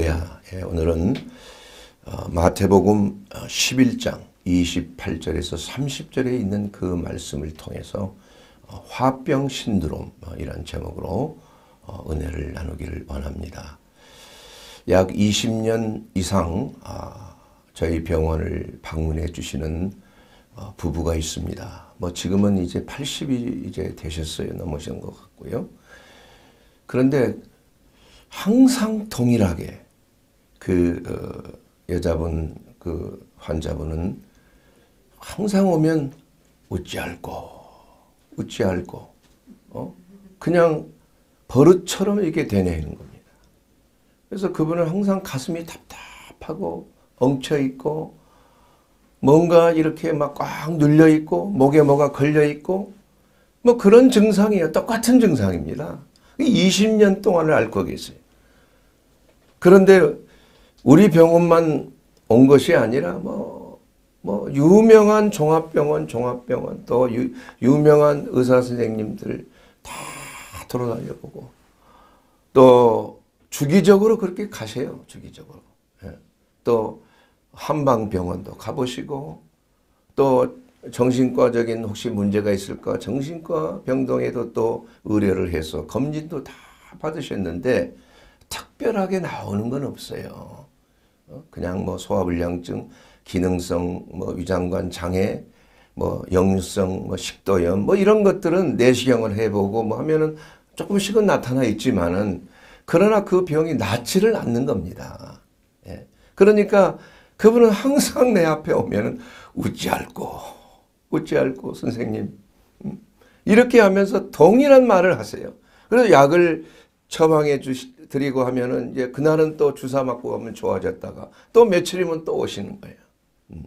예, 오늘은 어, 마태복음 11장 어, 28절에서 30절에 있는 그 말씀을 통해서 어, 화병 신드롬 이라는 제목으로 은혜를 나누기를 원합니다. 약 20년 이상 아, 저희 병원을 방문해 주시는 부부가 있습니다. 뭐 지금은 이제 80이 이제 되셨어요. 넘으신 것 같고요. 그런데 항상 동일하게 그 어, 여자분 그 환자분은 항상 오면 웃지 않고 웃지 않고 어? 그냥 버릇처럼 이게 되뇌는 겁니다. 그래서 그분은 항상 가슴이 답답하고 엉쳐 있고 뭔가 이렇게 막 꽉 눌려 있고 목에 뭐가 걸려 있고 뭐 그런 증상이에요. 똑같은 증상입니다. 20년 동안을 앓고 계세요. 그런데 우리 병원만 온 것이 아니라 뭐, 뭐 유명한 종합병원, 종합병원 또 유, 유명한 의사 선생님들 다 돌아다녀보고 또 주기적으로 그렇게 가세요. 주기적으로. 예. 또 한방병원도 가보시고 또 정신과적인 혹시 문제가 있을까 정신과 병동에도 또 의뢰를 해서 검진도 다 받으셨는데 특별하게 나오는 건 없어요. 어? 그냥 뭐 소화불량증, 기능성 뭐 위장관 장애, 뭐 역류성 뭐 식도염 뭐 이런 것들은 내시경을 해보고 뭐 하면은 조금씩은 나타나 있지만은 그러나 그 병이 낫지를 않는 겁니다. 예. 그러니까 그분은 항상 내 앞에 오면은 웃지 않고 웃지 않고 선생님 음, 이렇게 하면서 동일한 말을 하세요. 그래서 약을 처방해 주 드리고 하면은 이제 그날은 또 주사 맞고 가면 좋아졌다가 또 며칠이면 또 오시는 거예요. 음.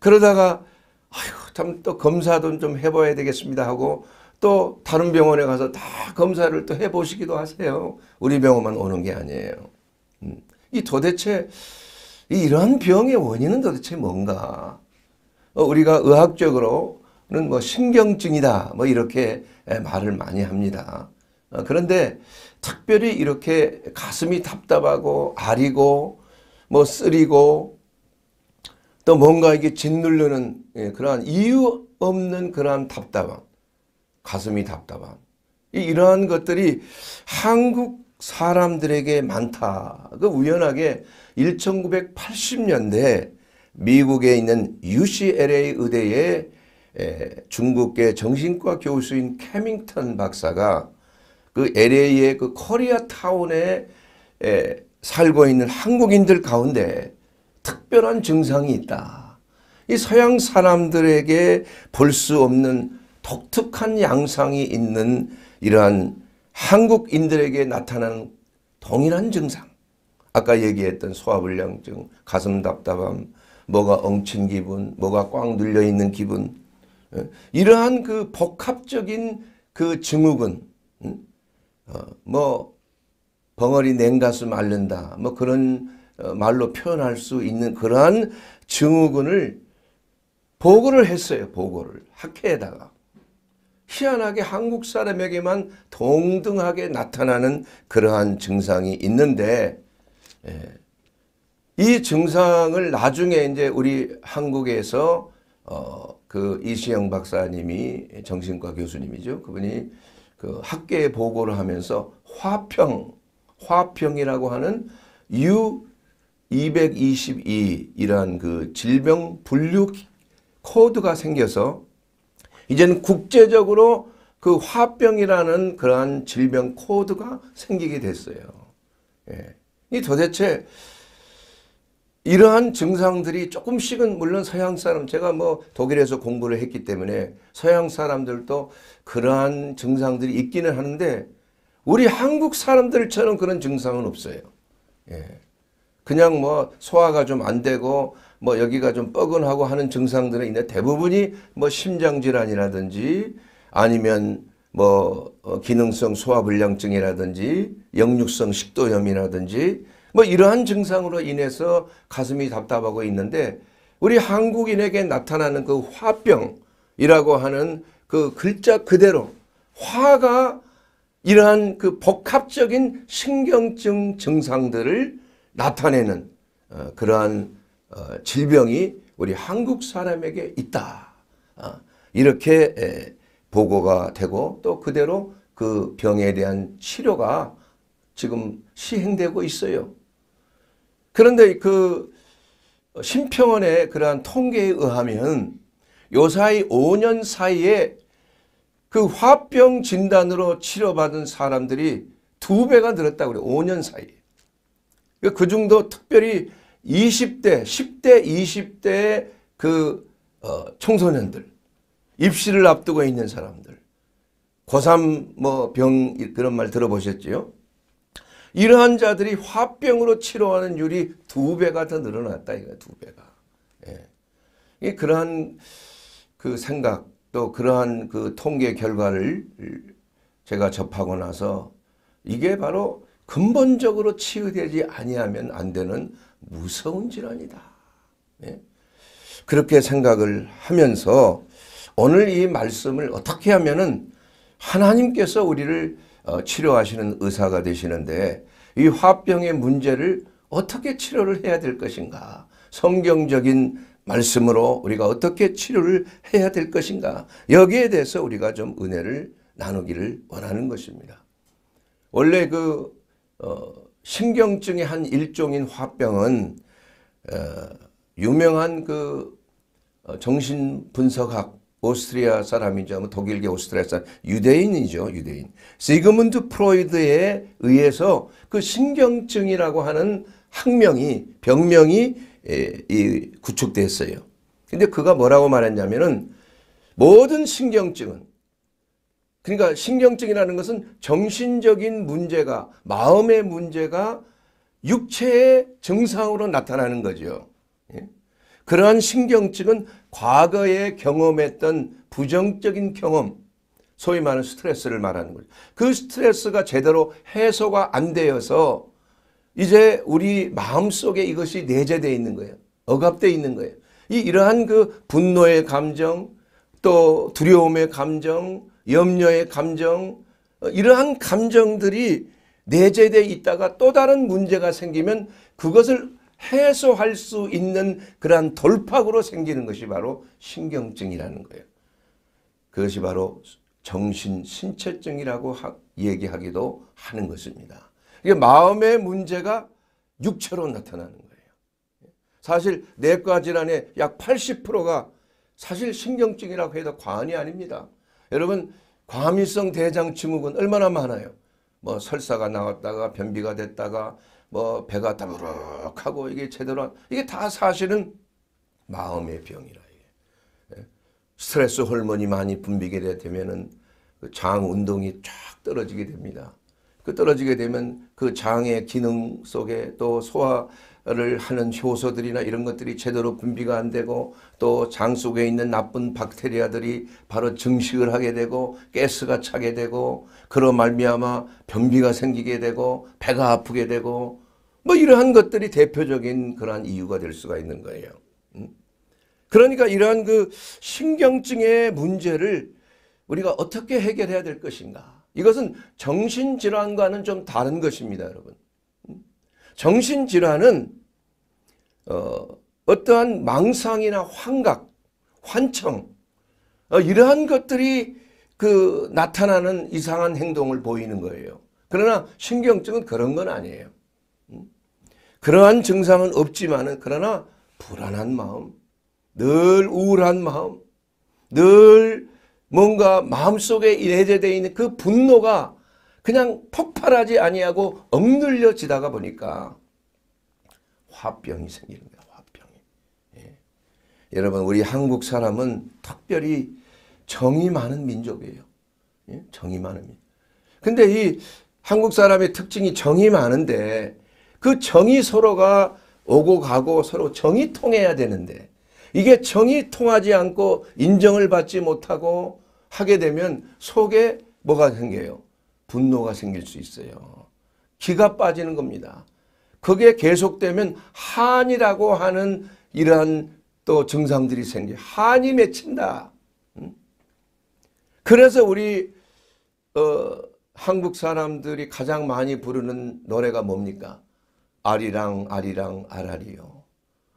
그러다가 아휴 참또 검사도 좀 해봐야 되겠습니다 하고 또 다른 병원에 가서 다 검사를 또 해보시기도 하세요. 우리 병원만 오는 게 아니에요. 음. 이 도대체 이런 병의 원인은 도대체 뭔가? 어, 우리가 의학적으로는 뭐 신경증이다 뭐 이렇게 말을 많이 합니다. 어, 그런데 특별히 이렇게 가슴이 답답하고 아리고 뭐 쓰리고 또 뭔가에게 짓눌르는 예, 그러한 이유 없는 그러한 답답함 가슴이 답답함 이러한 것들이 한국 사람들에게 많다. 그 우연하게 1980년대 미국에 있는 UCLA 의대의 중국계 정신과 교수인 캐밍턴 박사가 그 LA의 그 코리아 타운에 살고 있는 한국인들 가운데 특별한 증상이 있다. 이 서양 사람들에게 볼 수 없는 독특한 양상이 있는 이러한 한국인들에게 나타나는 동일한 증상. 아까 얘기했던 소화불량증, 가슴 답답함, 뭐가 엉친 기분, 뭐가 꽉 눌려있는 기분 이러한 그 복합적인 그 증후군 어, 뭐 벙어리 냉가슴 앓는다 뭐 그런 어, 말로 표현할 수 있는 그러한 증후군을 보고를 했어요. 보고를 학회에다가. 희한하게 한국 사람에게만 동등하게 나타나는 그러한 증상이 있는데 예. 이 증상을 나중에 이제 우리 한국에서 어, 그 이시영 박사님이 정신과 교수님이죠. 그분이 그 학계에 보고를 하면서 화평, 화평이라고 하는 U222이란 그 질병 분류 코드가 생겨서 이제는 국제적으로 그 화병이라는 그러한 질병 코드가 생기게 됐어요. 예. 이 도대체 이러한 증상들이 조금씩은 물론 서양 사람 제가 뭐 독일에서 공부를 했기 때문에 서양 사람들도 그러한 증상들이 있기는 하는데 우리 한국 사람들처럼 그런 증상은 없어요. 예. 그냥 뭐 소화가 좀 안 되고 뭐 여기가 좀 뻐근하고 하는 증상들은 있는데 대부분이 뭐 심장 질환이라든지 아니면 뭐 어, 기능성 소화불량증이라든지 역류성 식도염이라든지 뭐 이러한 증상으로 인해서 가슴이 답답하고 있는데 우리 한국인에게 나타나는 그 화병이라고 하는 그 글자 그대로 화가 이러한 그 복합적인 신경증 증상들을 나타내는 어, 그러한 어, 질병이 우리 한국 사람에게 있다. 어, 이렇게 에, 보고가 되고 또 그대로 그 병에 대한 치료가 지금 시행되고 있어요. 그런데 그 심평원의 그러한 통계에 의하면 요사이 5년 사이에 그 화병 진단으로 치료받은 사람들이 두 배가 늘었다고 그래요. 5년 사이에. 그러니까 그 중도 특별히 20대, 10대, 20대의 그 어, 청소년들, 입시를 앞두고 있는 사람들, 고3 뭐병 그런 말 들어보셨지요? 이러한 자들이 화병으로 치료하는 율이 두 배가 더 늘어났다 이거두 배가. 예. 그러한 그 생각 또 그러한 그 통계 결과를 제가 접하고 나서 이게 바로 근본적으로 치유되지 아니하면 안 되는 무서운 질환이다. 예? 그렇게 생각을 하면서 오늘 이 말씀을 어떻게 하면은 하나님께서 우리를 어, 치료하시는 의사가 되시는데 이 화병의 문제를 어떻게 치료를 해야 될 것인가 성경적인 말씀으로 우리가 어떻게 치료를 해야 될 것인가 여기에 대해서 우리가 좀 은혜를 나누기를 원하는 것입니다. 원래 그 어, 신경증의 한 일종인 화병은 어, 유명한 그 어, 정신분석학 오스트리아 사람이죠. 뭐 독일계 오스트리아 사람. 유대인이죠. 유대인. 시그문드 프로이드에 의해서 그 신경증이라고 하는 학명이 병명이 이 구축됐어요. 근데 그가 뭐라고 말했냐면은 모든 신경증은 그러니까 신경증이라는 것은 정신적인 문제가 마음의 문제가 육체의 증상으로 나타나는 거죠. 예? 그러한 신경증은 과거에 경험했던 부정적인 경험, 소위 말하는 스트레스를 말하는 거죠. 그 스트레스가 제대로 해소가 안 되어서 이제 우리 마음속에 이것이 내재되어 있는 거예요. 억압되어 있는 거예요. 이 이러한 그 분노의 감정, 또 두려움의 감정, 염려의 감정, 어, 이러한 감정들이 내재되어 있다가 또 다른 문제가 생기면 그것을 해소할 수 있는 그러한 돌파구로 생기는 것이 바로 신경증이라는 거예요. 그것이 바로 정신 신체증이라고 하, 얘기하기도 하는 것입니다. 이게 마음의 문제가 육체로 나타나는 거예요. 사실 내과 질환의 약 80%가 사실 신경증이라고 해도 과언이 아닙니다. 여러분 과민성 대장 증후군 얼마나 많아요. 뭐 설사가 나왔다가 변비가 됐다가 뭐 배가 따무룩하고 이게 제대로 이게 다 사실은 마음의 병이라 이게 예? 스트레스 호르몬이 많이 분비게 되면은 그 장 운동이 쫙 떨어지게 됩니다. 그 떨어지게 되면 그 장의 기능 속에 또 소화를 하는 효소들이나 이런 것들이 제대로 분비가 안 되고 또 장 속에 있는 나쁜 박테리아들이 바로 증식을 하게 되고 가스가 차게 되고 그러 말미암아 변비가 생기게 되고 배가 아프게 되고 뭐 이러한 것들이 대표적인 그러한 이유가 될 수가 있는 거예요. 음? 그러니까 이러한 그 신경증의 문제를 우리가 어떻게 해결해야 될 것인가. 이것은 정신질환과는 좀 다른 것입니다, 여러분. 음? 정신질환은 어, 떠한 망상이나 환각, 환청 어, 이러한 것들이 그 나타나는 이상한 행동을 보이는 거예요. 그러나 신경증은 그런 건 아니에요. 그러한 증상은 없지만은 그러나 불안한 마음, 늘 우울한 마음, 늘 뭔가 마음속에 일해제되어 있는 그 분노가 그냥 폭발하지 아니하고 억눌려지다가 보니까 화병이 생기는 거예 화병이. 예. 여러분 우리 한국 사람은 특별히 정이 많은 민족이에요. 예? 정이 많은 민족. 근데 이 한국 사람의 특징이 정이 많은데 그 정이 서로가 오고 가고 서로 정이 통해야 되는데 이게 정이 통하지 않고 인정을 받지 못하고 하게 되면 속에 뭐가 생겨요? 분노가 생길 수 있어요. 기가 빠지는 겁니다. 그게 계속되면 한이라고 하는 이러한 또 증상들이 생겨 한이 맺힌다. 그래서 우리 어, 한국 사람들이 가장 많이 부르는 노래가 뭡니까? 아리랑 아리랑 아라리요.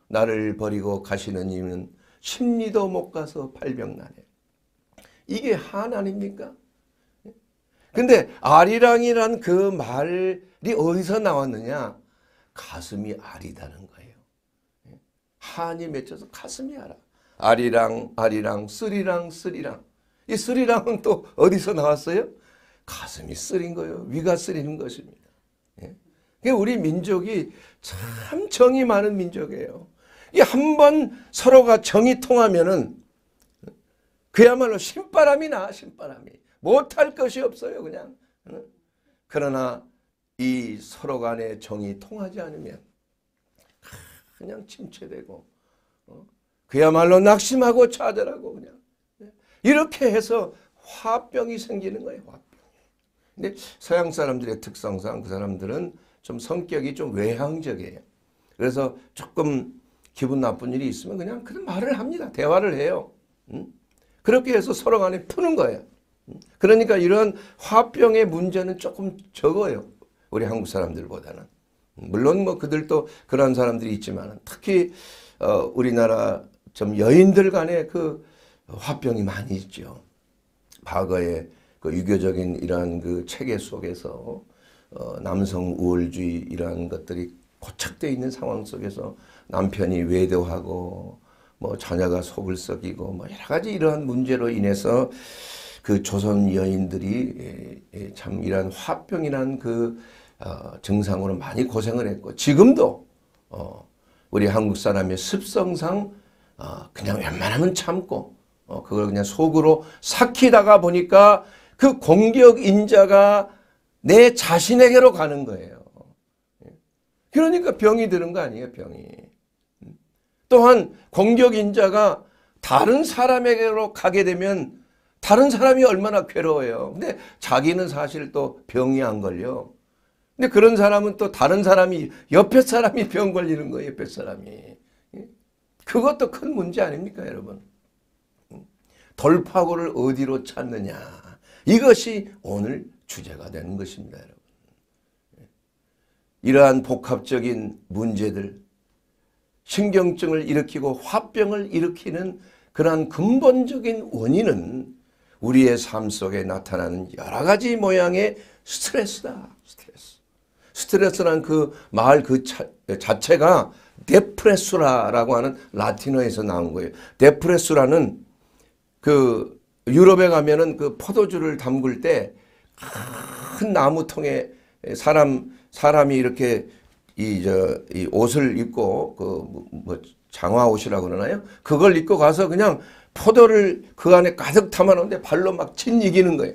나를 버리고 가시는 이는 심리도 못 가서 팔병나네. 이게 하나입니까? 근데 아리랑이란 그 말이 어디서 나왔느냐? 가슴이 아리다는 거예요. 한이 맺혀서 가슴이 알아. 아리랑 아리랑 쓰리랑 쓰리랑 이 쓰리랑은 또 어디서 나왔어요? 가슴이 쓰린 거예요. 위가 쓰리는 것입니다. 우리 민족이 참 정이 많은 민족이에요. 한번 서로가 정이 통하면은 그야말로 신바람이 나 신바람이 못할 것이 없어요 그냥. 그러나 이 서로 간의 정이 통하지 않으면 그냥 침체되고 어? 그야말로 낙심하고 좌절하고 그냥 이렇게 해서 화병이 생기는 거예요. 화병. 근데 서양 사람들의 특성상 그 사람들은 좀 성격이 좀 외향적이에요. 그래서 조금 기분 나쁜 일이 있으면 그냥 그런 말을 합니다. 대화를 해요. 음? 그렇게 해서 서로 간에 푸는 거예요. 그러니까 이런 화병의 문제는 조금 적어요. 우리 한국 사람들보다는. 물론 뭐 그들도 그러한 사람들이 있지만 특히 어 우리나라 좀 여인들 간에 그 화병이 많이 있죠. 과거에 그 유교적인 이러한 그 체계 속에서 어, 남성 우월주의 이러한 것들이 고착되어 있는 상황 속에서 남편이 외도하고 뭐 자녀가 속을 썩이고 뭐 여러 가지 이러한 문제로 인해서 그 조선 여인들이 예, 예, 참 이러한 화병이란 그 어, 증상으로 많이 고생을 했고 지금도 어, 우리 한국 사람의 습성상 어, 그냥 웬만하면 참고 어, 그걸 그냥 속으로 삭히다가 보니까 그 공격 인자가 내 자신에게로 가는 거예요. 그러니까 병이 드는 거 아니에요, 병이. 또한 공격인자가 다른 사람에게로 가게 되면 다른 사람이 얼마나 괴로워요. 근데 자기는 사실 또 병이 안 걸려. 근데 그런 사람은 또 다른 사람이 옆에 사람이 병 걸리는 거예요. 옆에 사람이. 그것도 큰 문제 아닙니까 여러분. 돌파구를 어디로 찾느냐. 이것이 오늘 주제가 되는 것입니다. 여러분. 예. 이러한 복합적인 문제들 신경증을 일으키고 화병을 일으키는 그러한 근본적인 원인은 우리의 삶 속에 나타나는 여러 가지 모양의 스트레스다. 스트레스. 스트레스란 그 말그 그 자체가 데프레수라라고 하는 라틴어에서 나온 거예요. 데프레수라는 그 유럽에 가면은 그 포도주를 담글 때큰 나무통에 사람 사람이 이렇게 이 저 이 옷을 입고 그뭐 뭐 장화 옷이라고 그러나요? 그걸 입고 가서 그냥 포도를 그 안에 가득 담아놓는데 발로 막친 이기는 거예요.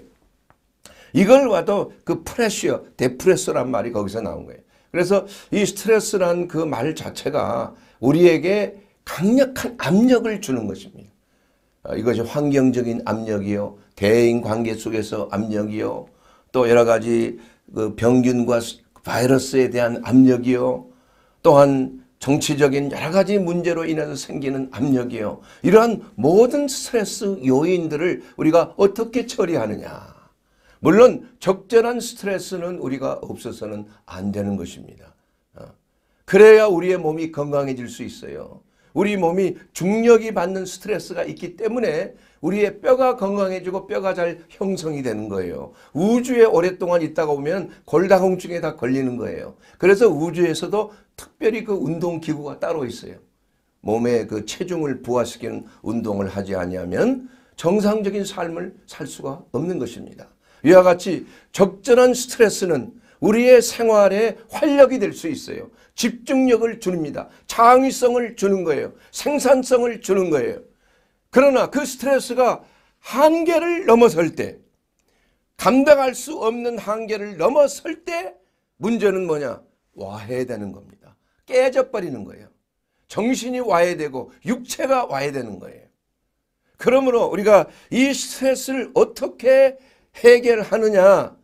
이걸 봐도 그 프레셔, 데프레서란 말이 거기서 나온 거예요. 그래서 이 스트레스란 그 말 자체가 우리에게 강력한 압력을 주는 것입니다. 아, 이것이 환경적인 압력이요. 대인 관계 속에서 압력이요. 또 여러 가지 그 병균과 바이러스에 대한 압력이요. 또한 정치적인 여러 가지 문제로 인해서 생기는 압력이요. 이러한 모든 스트레스 요인들을 우리가 어떻게 처리하느냐. 물론 적절한 스트레스는 우리가 없어서는 안 되는 것입니다. 어. 그래야 우리의 몸이 건강해질 수 있어요. 우리 몸이 중력이 받는 스트레스가 있기 때문에 우리의 뼈가 건강해지고 뼈가 잘 형성이 되는 거예요. 우주에 오랫동안 있다가 오면 골다공증에 다 걸리는 거예요. 그래서 우주에서도 특별히 그 운동기구가 따로 있어요. 몸에 그 체중을 부하시키는 운동을 하지 않으면 정상적인 삶을 살 수가 없는 것입니다. 이와 같이 적절한 스트레스는 우리의 생활에 활력이 될 수 있어요. 집중력을 줍니다. 창의성을 주는 거예요. 생산성을 주는 거예요. 그러나 그 스트레스가 한계를 넘어설 때 감당할 수 없는 한계를 넘어설 때 문제는 뭐냐? 와해되는 겁니다. 깨져버리는 거예요. 정신이 와해 되고 육체가 와해 되는 거예요. 그러므로 우리가 이 스트레스를 어떻게 해결하느냐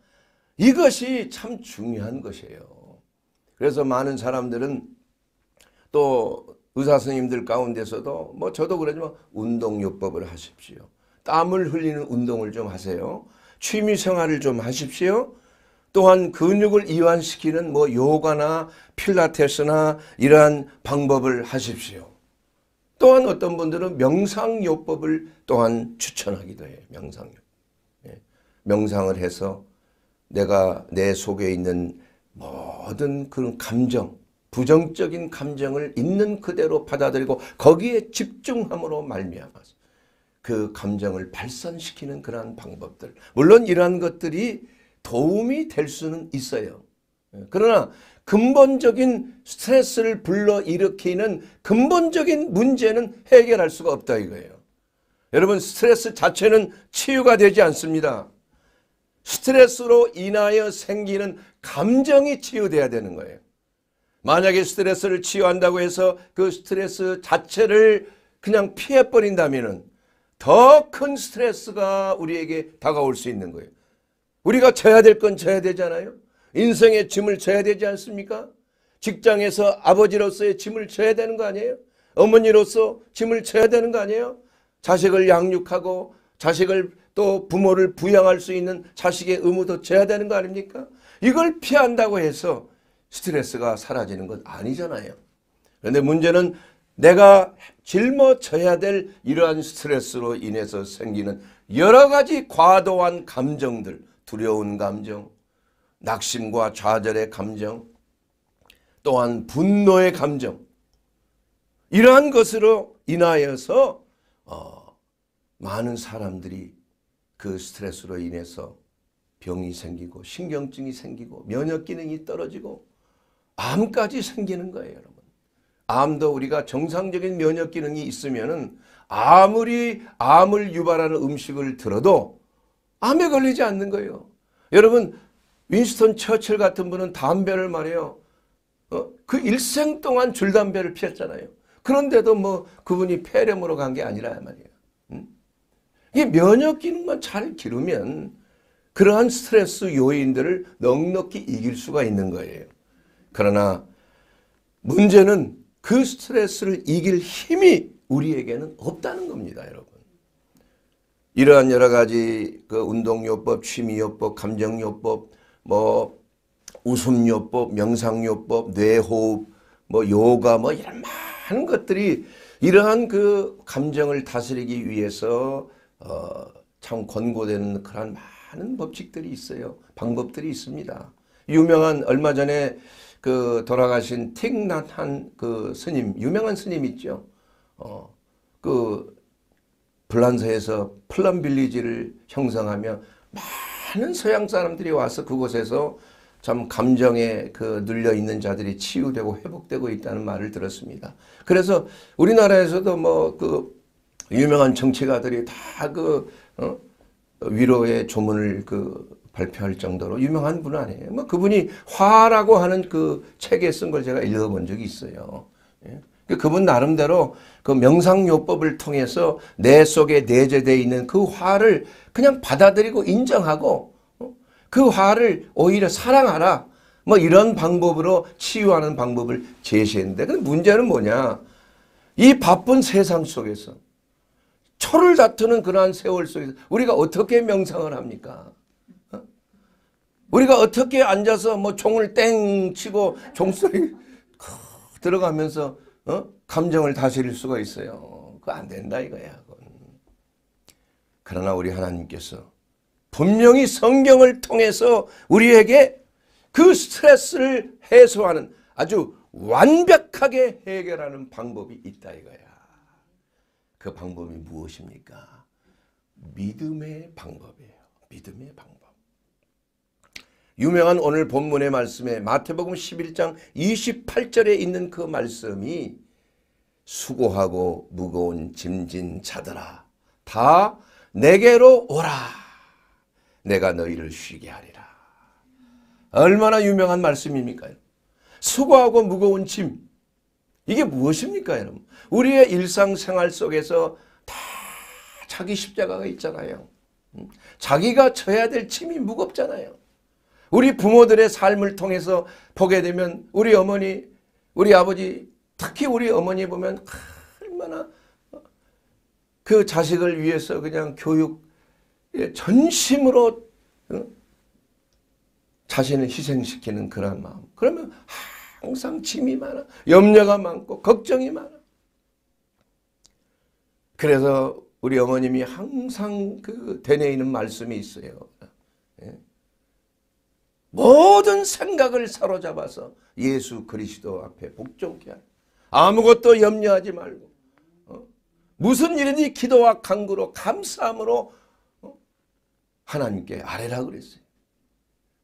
이것이 참 중요한 것이에요. 그래서 많은 사람들은 또 의사 선생님들 가운데서도 뭐 저도 그러지만 운동요법을 하십시오. 땀을 흘리는 운동을 좀 하세요. 취미 생활을 좀 하십시오. 또한 근육을 이완시키는 뭐 요가나 필라테스나 이러한 방법을 하십시오. 또한 어떤 분들은 명상요법을 또한 추천하기도 해요. 명상요. 예. 명상을 해서 내가 내 속에 있는 모든 그런 감정, 부정적인 감정을 있는 그대로 받아들이고 거기에 집중함으로 말미암아서 그 감정을 발산시키는 그러한 방법들. 물론 이러한 것들이 도움이 될 수는 있어요. 예, 그러나 근본적인 스트레스를 불러일으키는 근본적인 문제는 해결할 수가 없다 이거예요. 여러분 스트레스 자체는 치유가 되지 않습니다. 스트레스로 인하여 생기는 감정이 치유돼야 되는 거예요. 만약에 스트레스를 치유한다고 해서 그 스트레스 자체를 그냥 피해버린다면 더 큰 스트레스가 우리에게 다가올 수 있는 거예요. 우리가 져야 될 건 져야 되잖아요. 인생의 짐을 져야 되지 않습니까? 직장에서 아버지로서의 짐을 져야 되는 거 아니에요? 어머니로서 짐을 져야 되는 거 아니에요? 자식을 양육하고 자식을 또 부모를 부양할 수 있는 자식의 의무도 져야 되는 거 아닙니까? 이걸 피한다고 해서 스트레스가 사라지는 것 아니잖아요. 그런데 문제는 내가 짊어져야 될 이러한 스트레스로 인해서 생기는 여러 가지 과도한 감정들, 두려운 감정, 낙심과 좌절의 감정, 또한 분노의 감정 이러한 것으로 인하여서 어, 많은 사람들이 그 스트레스로 인해서 병이 생기고 신경증이 생기고 면역 기능이 떨어지고 암까지 생기는 거예요, 여러분. 암도 우리가 정상적인 면역 기능이 있으면은 아무리 암을 유발하는 음식을 들어도 암에 걸리지 않는 거예요. 여러분, 윈스턴 처칠 같은 분은 담배를 말해요. 어? 그 일생 동안 줄담배를 피웠잖아요. 그런데도 뭐 그분이 폐렴으로 간 게 아니라 말이에요. 이 면역 기능만 잘 기르면 그러한 스트레스 요인들을 넉넉히 이길 수가 있는 거예요. 그러나 문제는 그 스트레스를 이길 힘이 우리에게는 없다는 겁니다, 여러분. 이러한 여러 가지 그 운동요법, 취미요법, 감정요법, 뭐 웃음요법, 명상요법, 뇌호흡, 뭐 요가 뭐 이런 많은 것들이 이러한 그 감정을 다스리기 위해서 어, 참 권고되는 그런 많은 법칙들이 있어요. 방법들이 있습니다. 유명한 얼마 전에 그 돌아가신 틱낫한 그 스님, 유명한 스님 있죠. 어, 그 불란서에서 플럼 빌리지를 형성하며 많은 서양 사람들이 와서 그곳에서 참 감정에 그 눌려 있는 자들이 치유되고 회복되고 있다는 말을 들었습니다. 그래서 우리나라에서도 뭐그 유명한 정치가들이 다그 어? 위로의 조문을 그 발표할 정도로 유명한 분 아니에요. 뭐 그분이 화라고 하는 그 책에 쓴 걸 제가 읽어본 적이 있어요. 예? 그 그분 나름대로 그 명상요법을 통해서 내 속에 내재되어 있는 그 화를 그냥 받아들이고 인정하고 어, 그 화를 오히려 사랑하라. 뭐 이런 방법으로 치유하는 방법을 제시했는데 근데 문제는 뭐냐. 이 바쁜 세상 속에서 초를 다투는 그러한 세월 속에서 우리가 어떻게 명상을 합니까? 어? 우리가 어떻게 앉아서 뭐 종을 땡 치고 종소리 들어가면서 어? 감정을 다스릴 수가 있어요. 그거 안 된다 이거야. 그러나 우리 하나님께서 분명히 성경을 통해서 우리에게 그 스트레스를 해소하는 아주 완벽하게 해결하는 방법이 있다 이거야. 그 방법이 무엇입니까? 믿음의 방법이에요. 믿음의 방법. 유명한 오늘 본문의 말씀에 마태복음 11장 28절에 있는 그 말씀이 수고하고 무거운 짐진 자들아 다 내게로 오라 내가 너희를 쉬게 하리라 얼마나 유명한 말씀입니까 수고하고 무거운 짐 이게 무엇입니까 여러분 우리의 일상생활 속에서 다 자기 십자가가 있잖아요. 음? 자기가 져야 될 짐이 무겁잖아요. 우리 부모들의 삶을 통해서 보게 되면 우리 어머니, 우리 아버지, 특히 우리 어머니 보면 얼마나 그 자식을 위해서 그냥 교육 전심으로 어? 자신을 희생시키는 그런 마음. 그러면 항상 짐이 많아, 염려가 많고 걱정이 많아. 그래서 우리 어머님이 항상 그 되뇌이는 말씀이 있어요. 예? 모든 생각을 사로잡아서 예수 그리스도 앞에 복종케 하라. 아무것도 염려하지 말고 어? 무슨 일이니 기도와 간구로 감사함으로 어? 하나님께 아뢰라 그랬어요.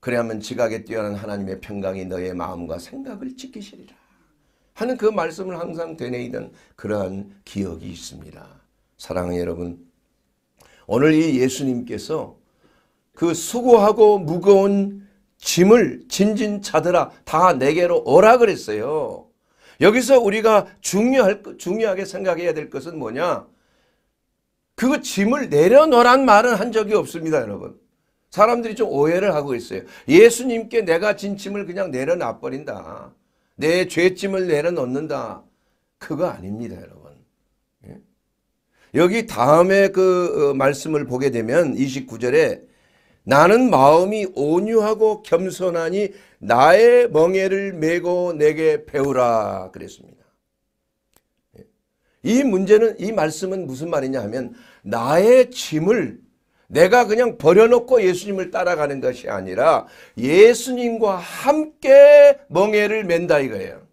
그래야만 지각에 뛰어난 하나님의 평강이 너의 마음과 생각을 지키시리라 하는 그 말씀을 항상 되뇌이던 그러한 기억이 있습니다. 사랑하는 여러분, 오늘 이 예수님께서 그 수고하고 무거운 짐을 진진 차더라 다 내게로 오라 그랬어요. 여기서 우리가 중요할, 중요하게 생각해야 될 것은 뭐냐? 그 짐을 내려놓란 으 말은 한 적이 없습니다, 여러분. 사람들이 좀 오해를 하고 있어요. 예수님께 내가 진 짐을 그냥 내려놔버린다. 내 죄짐을 내려놓는다. 그거 아닙니다, 여러분. 여기 다음에 그 어, 말씀을 보게 되면 29절에 나는 마음이 온유하고 겸손하니 나의 멍에를 메고 내게 배우라 그랬습니다. 예. 이 문제는 이 말씀은 무슨 말이냐 하면 나의 짐을 내가 그냥 버려놓고 예수님을 따라가는 것이 아니라 예수님과 함께 멍에를 맨다 이거예요.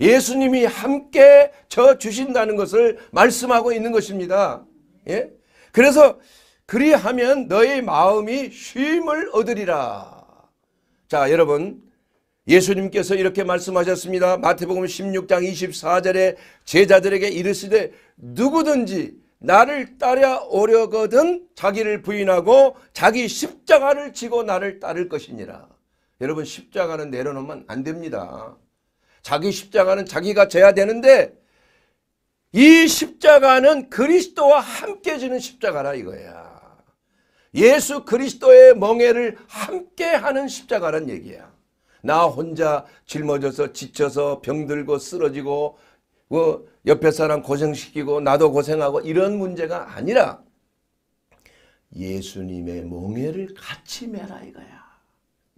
예수님이 함께 저 주신다는 것을 말씀하고 있는 것입니다. 예? 그래서 그리하면 너의 마음이 쉼을 얻으리라. 자, 여러분. 예수님께서 이렇게 말씀하셨습니다. 마태복음 16장 24절에 제자들에게 이르시되 누구든지 나를 따라오려거든 자기를 부인하고 자기 십자가를 지고 나를 따를 것이니라. 여러분 십자가는 내려놓으면 안 됩니다. 자기 십자가는 자기가 져야 되는데 이 십자가는 그리스도와 함께 지는 십자가라 이거야. 예수 그리스도의 멍해를 함께 하는 십자가란 얘기야. 나 혼자 짊어져서 지쳐서 병들고 쓰러지고 뭐 옆에 사람 고생시키고 나도 고생하고 이런 문제가 아니라 예수님의 멍해를 같이 메라 이거야.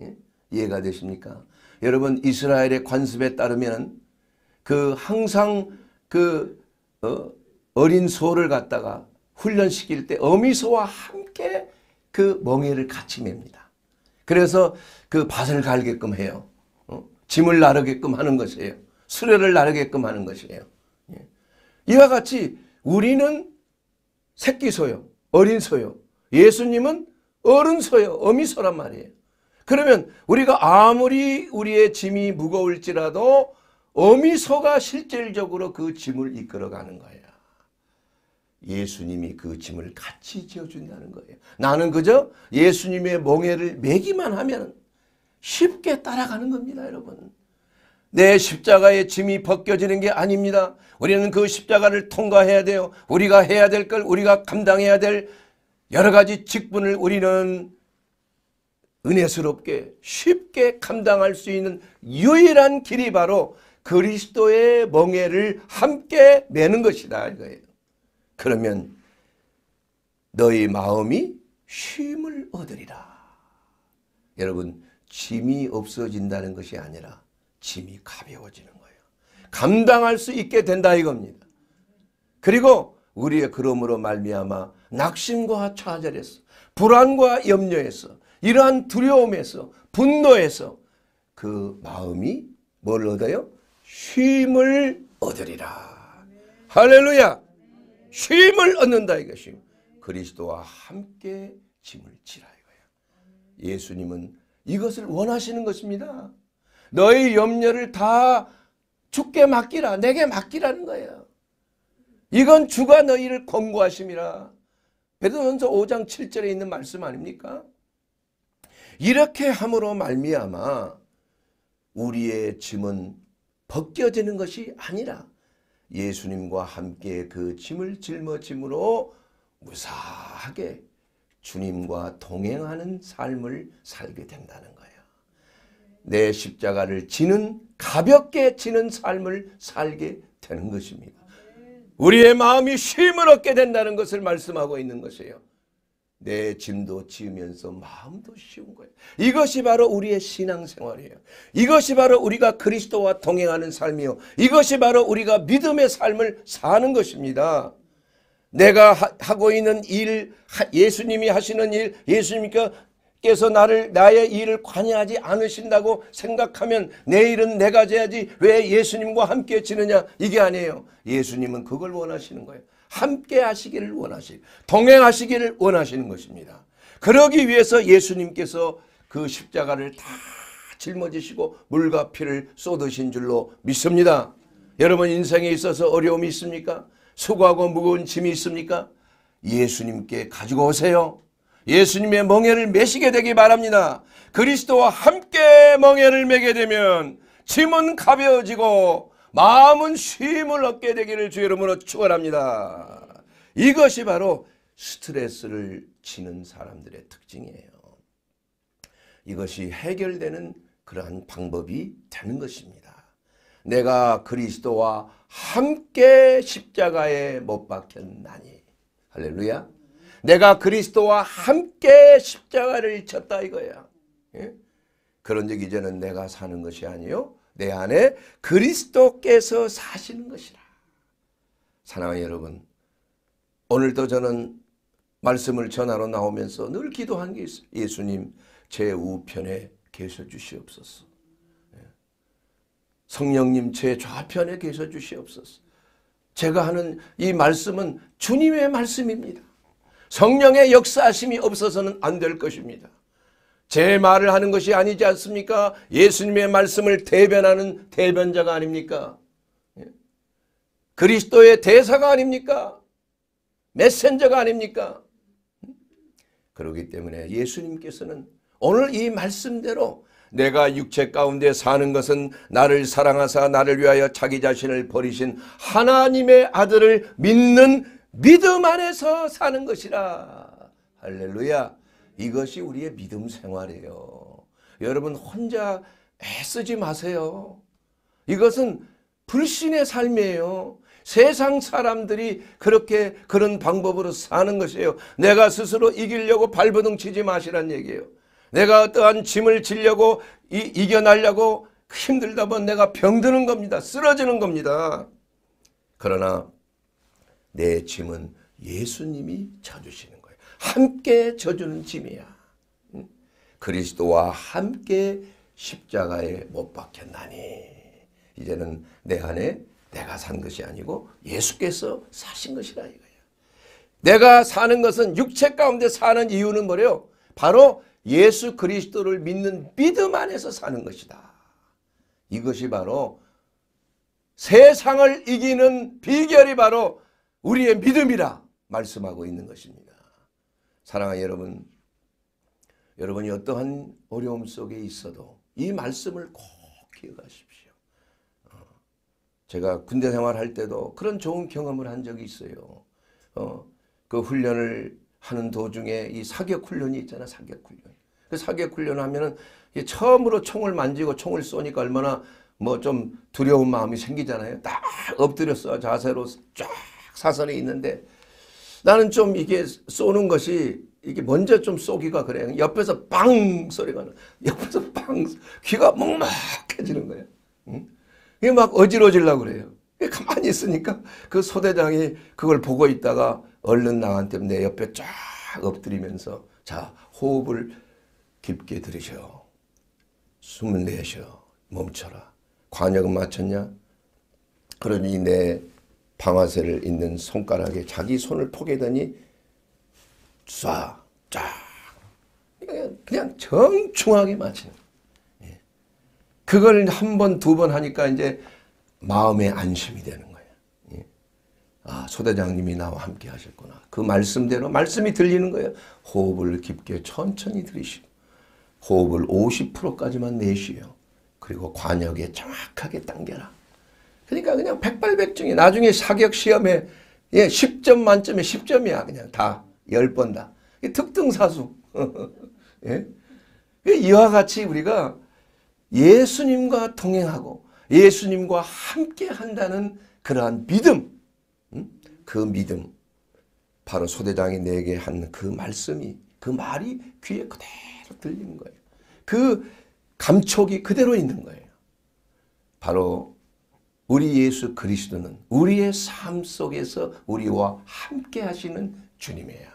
예? 이해가 되십니까? 여러분 이스라엘의 관습에 따르면 그 항상 그 어, 린 소를 갖다가 훈련시킬 때 어미소와 함께 그 멍에를 같이 맵니다. 그래서 그 밭을 갈게끔 해요. 어? 짐을 나르게끔 하는 것이에요. 수레를 나르게끔 하는 것이에요. 예. 이와 같이 우리는 새끼 소요, 어린 소요, 예수님은 어른 소요, 어미 소란 말이에요. 그러면 우리가 아무리 우리의 짐이 무거울지라도 어미소가 실질적으로 그 짐을 이끌어가는 거예요. 예수님이 그 짐을 같이 지어준다는 거예요. 나는 그저 예수님의 멍에를 매기만 하면 쉽게 따라가는 겁니다. 여러분. 내 십자가의 짐이 벗겨지는 게 아닙니다. 우리는 그 십자가를 통과해야 돼요. 우리가 해야 될 걸 우리가 감당해야 될 여러 가지 직분을 우리는 은혜스럽게 쉽게 감당할 수 있는 유일한 길이 바로 그리스도의 멍에를 함께 매는 것이다 이거예요. 그러면 너희 마음이 쉼을 얻으리라. 여러분 짐이 없어진다는 것이 아니라 짐이 가벼워지는 거예요. 감당할 수 있게 된다 이겁니다. 그리고 우리의 그러므로 말미암아 낙심과 좌절에서 불안과 염려에서 이러한 두려움에서 분노에서 그 마음이 뭘 얻어요? 쉼을 얻으리라. 할렐루야. 쉼을 얻는다 이것이 그리스도와 함께 짐을 지라 이거예 예수님은 이것을 원하시는 것입니다. 너의 염려를 다 죽게 맡기라 내게 맡기라는 거예요. 이건 주가 너희를 권고하심이라. 베드로전서 5장 7절에 있는 말씀 아닙니까? 이렇게 함으로 말미암아 우리의 짐은 벗겨지는 것이 아니라 예수님과 함께 그 짐을 짊어짐으로 무사하게 주님과 동행하는 삶을 살게 된다는 거야. 내 십자가를 지는 가볍게 지는 삶을 살게 되는 것입니다. 우리의 마음이 쉼을 얻게 된다는 것을 말씀하고 있는 것이에요. 내 짐도 지으면서 마음도 쉬운 거예요. 이것이 바로 우리의 신앙생활이에요. 이것이 바로 우리가 그리스도와 동행하는 삶이요. 이것이 바로 우리가 믿음의 삶을 사는 것입니다. 내가 하, 고 있는 일, 예수님이 하시는 일, 예수님께서 나를 나의 일을 관여하지 않으신다고 생각하면 내 일은 내가 져야지 왜 예수님과 함께 지느냐 이게 아니에요. 예수님은 그걸 원하시는 거예요. 함께 하시기를 원하시 동행하시기를 원하시는 것입니다. 그러기 위해서 예수님께서 그 십자가를 다 짊어지시고 물과 피를 쏟으신 줄로 믿습니다. 여러분 인생에 있어서 어려움이 있습니까? 수고하고 무거운 짐이 있습니까? 예수님께 가지고 오세요. 예수님의 멍해를 메시게 되기 바랍니다. 그리스도와 함께 멍해를 메게 되면 짐은 가벼워지고 마음은 쉼을 얻게 되기를 주의 이름으로 축원합니다. 이것이 바로 스트레스를 지는 사람들의 특징이에요. 이것이 해결되는 그러한 방법이 되는 것입니다. 내가 그리스도와 함께 십자가에 못 박혔나니 할렐루야. 내가 그리스도와 함께 십자가를 쳤다 이거야. 예? 그런 즉 이제는 내가 사는 것이 아니요 내 안에 그리스도께서 사시는 것이라. 사랑하는 여러분, 오늘도 저는 말씀을 전하러 나오면서 늘 기도한 게 있어요. 예수님, 제 우편에 계셔 주시옵소서. 예. 성령님, 제 좌편에 계셔 주시옵소서. 제가 하는 이 말씀은 주님의 말씀입니다. 성령의 역사심이 없어서는 안 될 것입니다. 제 말을 하는 것이 아니지 않습니까? 예수님의 말씀을 대변하는 대변자가 아닙니까? 예. 그리스도의 대사가 아닙니까? 메신저가 아닙니까? 음? 그렇기 때문에 예수님께서는 오늘 이 말씀대로 내가 육체 가운데 사는 것은 나를 사랑하사 나를 위하여 자기 자신을 버리신 하나님의 아들을 믿는 믿음 안에서 사는 것이라. 할렐루야. 이것이 우리의 믿음 생활이에요. 여러분 혼자 애쓰지 마세요. 이것은 불신의 삶이에요. 세상 사람들이 그렇게 그런 방법으로 사는 것이에요. 내가 스스로 이기려고 발버둥 치지 마시란 얘기예요. 내가 어떠한 짐을 지려고 이, 겨내려고 힘들다 보면 내가 병드는 겁니다. 쓰러지는 겁니다. 그러나 내 짐은 예수님이 져주시는 함께 져주는 짐이야. 그리스도와 함께 십자가에 못 박혔나니 이제는 내 안에 내가 산 것이 아니고 예수께서 사신 것이라 이거야. 내가 사는 것은 육체 가운데 사는 이유는 뭐래요? 바로 예수 그리스도를 믿는 믿음 안에서 사는 것이다. 이것이 바로 세상을 이기는 비결이 바로 우리의 믿음이라 말씀하고 있는 것입니다. 사랑하는 여러분, 여러분이 어떠한 어려움 속에 있어도 이 말씀을 꼭 기억하십시오. 어, 제가 군대 생활할 때도 그런 좋은 경험을 한 적이 있어요. 어, 그 훈련을 하는 도중에 이 사격 훈련이 있잖아, 사격 훈련. 그 사격 훈련 하면은 처음으로 총을 만지고 총을 쏘니까 얼마나 뭐 좀 두려운 마음이 생기잖아요. 딱 엎드려서 자세로 쫙 사선에 있는데 나는 좀 이게 쏘는 것이 이게 먼저 좀 쏘기가 그래요. 옆에서 빵 소리가 나. 옆에서 빵 귀가 먹먹해지는 거예요. 응? 이게 막 어지러질라 그래요. 가만히 있으니까 그 소대장이 그걸 보고 있다가 얼른 나한테 내 옆에 쫙 엎드리면서 자 호흡을 깊게 들이셔. 숨을 내쉬어. 멈춰라. 관역은 맞췄냐? 그러니 내 방아쇠를 있는 손가락에 자기 손을 포개더니 쏴, 쫙. 그냥, 그냥 정중하게 맞히는. 예. 그걸 한 번, 두 번 하니까 이제 마음의 안심이 되는 거예요. 예. 아, 소대장님이 나와 함께 하셨구나. 그 말씀대로 말씀이 들리는 거예요. 호흡을 깊게 천천히 들이시고, 호흡을 50%까지만 내쉬요. 그리고 관역에 정확하게 당겨라. 그러니까 그냥 백발백중이 나중에 사격 시험에 예, 10점 만점에 10점이야 그냥 다 10번 다. 특등사수. 예? 그러니까 이와 같이 우리가 예수님과 동행하고 예수님과 함께 한다는 그러한 믿음 음? 그 믿음 바로 소대장이 내게 한 그 말씀이 그 말이 귀에 그대로 들리는 거예요. 그 감촉이 그대로 있는 거예요. 바로 우리 예수 그리스도는 우리의 삶 속에서 우리와 함께 하시는 주님이에요.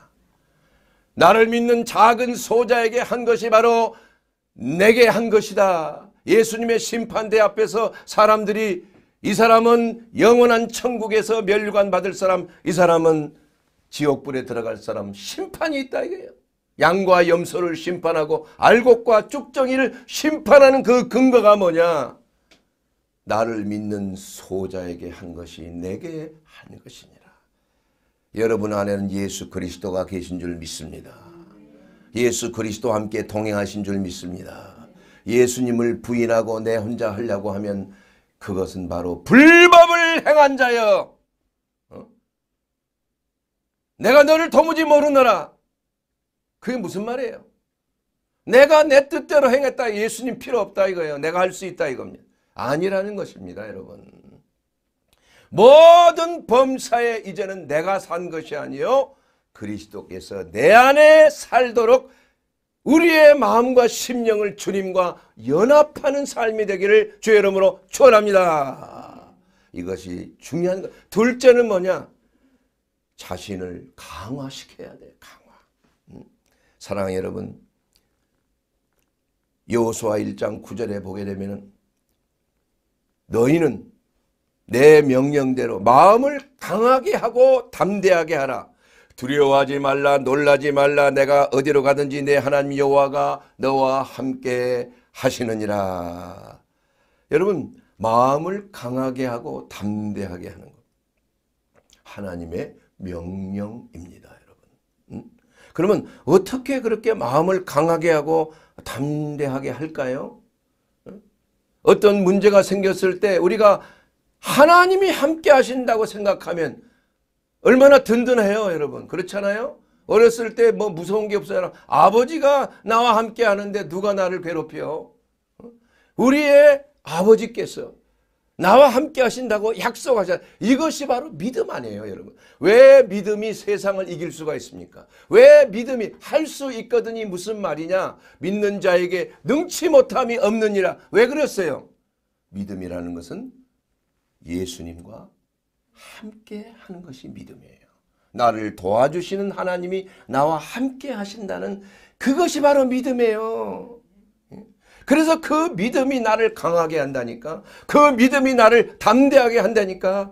나를 믿는 작은 소자에게 한 것이 바로 내게 한 것이다. 예수님의 심판대 앞에서 사람들이 이 사람은 영원한 천국에서 멸류관 받을 사람, 이 사람은 지옥불에 들어갈 사람 심판이 있다 이거예요. 양과 염소를 심판하고 알곡과 쭉정이를 심판하는 그 근거가 뭐냐? 나를 믿는 소자에게 한 것이 내게 한 것이니라. 여러분 안에는 예수 그리스도가 계신 줄 믿습니다. 예수 그리스도와 함께 동행하신 줄 믿습니다. 예수님을 부인하고 내 혼자 하려고 하면 그것은 바로 불법을 행한 자여. 어? 내가 너를 도무지 모르느라. 그게 무슨 말이에요? 내가 내 뜻대로 행했다. 예수님 필요 없다 이거예요. 내가 할 수 있다 이겁니다. 아니라는 것입니다. 여러분. 모든 범사에 이제는 내가 산 것이 아니요 그리스도께서 내 안에 살도록 우리의 마음과 심령을 주님과 연합하는 삶이 되기를 주의 이름으로 축원합니다. 이것이 중요한 것. 둘째는 뭐냐? 자신을 강화시켜야 돼. 강화. 음. 사랑 여러분. 여수아 1장 9절에 보게 되면 너희는 내 명령대로 마음을 강하게 하고 담대하게 하라. 두려워하지 말라 놀라지 말라 내가 어디로 가든지 내 하나님 여호와가 너와 함께 하시느니라. 여러분 마음을 강하게 하고 담대하게 하는 것. 하나님의 명령입니다. 여러분. 음? 그러면 어떻게 그렇게 마음을 강하게 하고 담대하게 할까요? 어떤 문제가 생겼을 때 우리가 하나님이 함께 하신다고 생각하면 얼마나 든든해요 여러분 그렇잖아요 어렸을 때 뭐 무서운 게 없어요 아버지가 나와 함께 하는데 누가 나를 괴롭혀 어? 우리의 아버지께서 나와 함께 하신다고 약속하셨 이것이 바로 믿음 아니에요 여러분. 왜 믿음이 세상을 이길 수가 있습니까? 왜 믿음이 할 수 있거든이 무슨 말이냐? 믿는 자에게 능치 못함이 없느니라. 왜 그랬어요? 믿음이라는 것은 예수님과 함께 하는 것이 믿음이에요. 나를 도와주시는 하나님이 나와 함께 하신다는 그것이 바로 믿음이에요. 그래서 그 믿음이 나를 강하게 한다니까. 그 믿음이 나를 담대하게 한다니까.